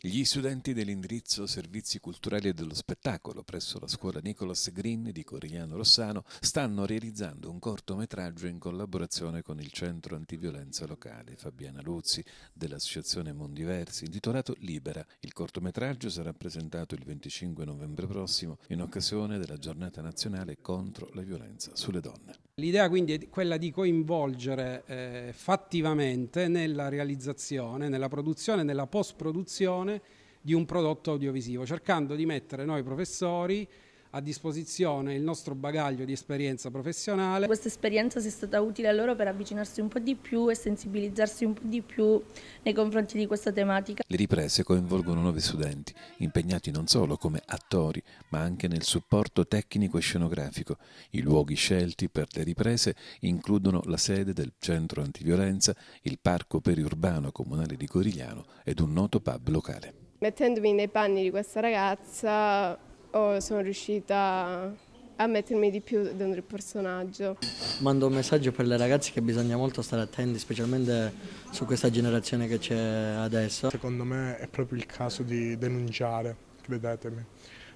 Gli studenti dell'indirizzo Servizi Culturali e dello Spettacolo presso la scuola Nicolas Green di Corigliano Rossano stanno realizzando un cortometraggio in collaborazione con il centro antiviolenza locale Fabiana Luzzi dell'Associazione Mondiversi intitolato Libera. Il cortometraggio sarà presentato il 25 novembre prossimo in occasione della giornata nazionale contro la violenza sulle donne. L'idea quindi è quella di coinvolgere eh, fattivamente nella realizzazione, nella produzione, nella post-produzione di un prodotto audiovisivo, cercando di mettere noi professori a disposizione il nostro bagaglio di esperienza professionale. Questa esperienza è stata utile a loro per avvicinarsi un po' di più e sensibilizzarsi un po' di più nei confronti di questa tematica. Le riprese coinvolgono nove studenti, impegnati non solo come attori, ma anche nel supporto tecnico e scenografico. I luoghi scelti per le riprese includono la sede del centro antiviolenza, il parco periurbano comunale di Corigliano ed un noto pub locale. Mettendomi nei panni di questa ragazza o sono riuscita a mettermi di più dentro il personaggio. Mando un messaggio per le ragazze che bisogna molto stare attenti, specialmente su questa generazione che c'è adesso. Secondo me è proprio il caso di denunciare, credetemi,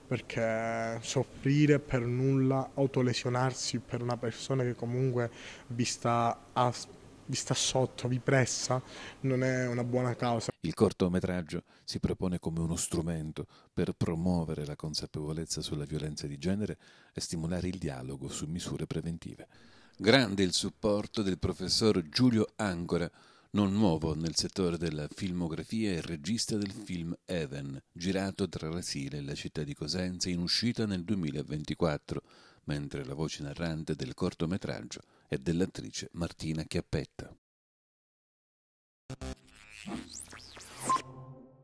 perché soffrire per nulla, autolesionarsi per una persona che comunque vi sta aspettando vi sta sotto, vi pressa, non è una buona causa. Il cortometraggio si propone come uno strumento per promuovere la consapevolezza sulla violenza di genere e stimolare il dialogo su misure preventive. Grande il supporto del professor Giulio Ancora, non nuovo nel settore della filmografia e regista del film Even, girato tra Rasile e la città di Cosenza in uscita nel 2024, mentre la voce narrante del cortometraggio e dell'attrice Martina Chiappetta.